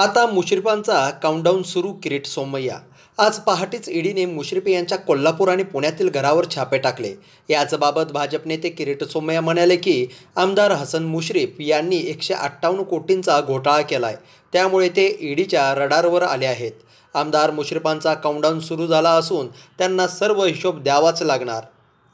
आता मुश्रीफांचा काउंटडाऊन सुरू किरीट सोमय्या आज पहाटेच ईडीने मुश्रीफ यांच्या कोल्हापूर आणि पुण्यातील घरावर छापे टाकले याचबाबत भाजप नेते किरीट सोमय्या म्हणाले की आमदार हसन मुश्रीफ यांनी एकशे अठ्ठावन्न कोटींचा घोटाळा केलाय त्यामुळे ते ईडीच्या रडारवर आले आहेत आमदार मुश्रीफांचा काउंटडाऊन सुरू झाला असून त्यांना सर्व हिशोब द्यावाच लागणार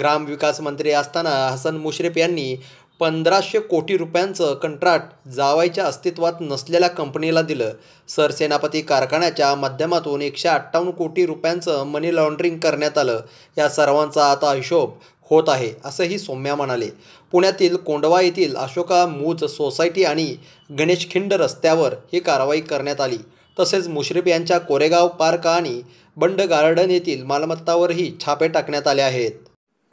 ग्रामविकास मंत्री असताना हसन मुश्रीफ यांनी पंधराशे कोटी रुपयांचं कंत्राट जावायच्या अस्तित्वात नसलेल्या कंपनीला दिलं सरसेनापती कारखान्याच्या माध्यमातून एकशे अठ्ठावन्न कोटी रुपयांचं मनी लॉन्ड्रिंग करण्यात आलं या सर्वांचा आता हिशोब होत आहे असंही सोम्या म्हणाले पुण्यातील कोंडवा येथील अशोका मूज सोसायटी आणि गणेशखिंड रस्त्यावर ही कारवाई करण्यात आली तसेच मुश्रीफ यांच्या कोरेगाव पार्क आणि बंड गार्डन येथील मालमत्तावरही छापे टाकण्यात आले आहेत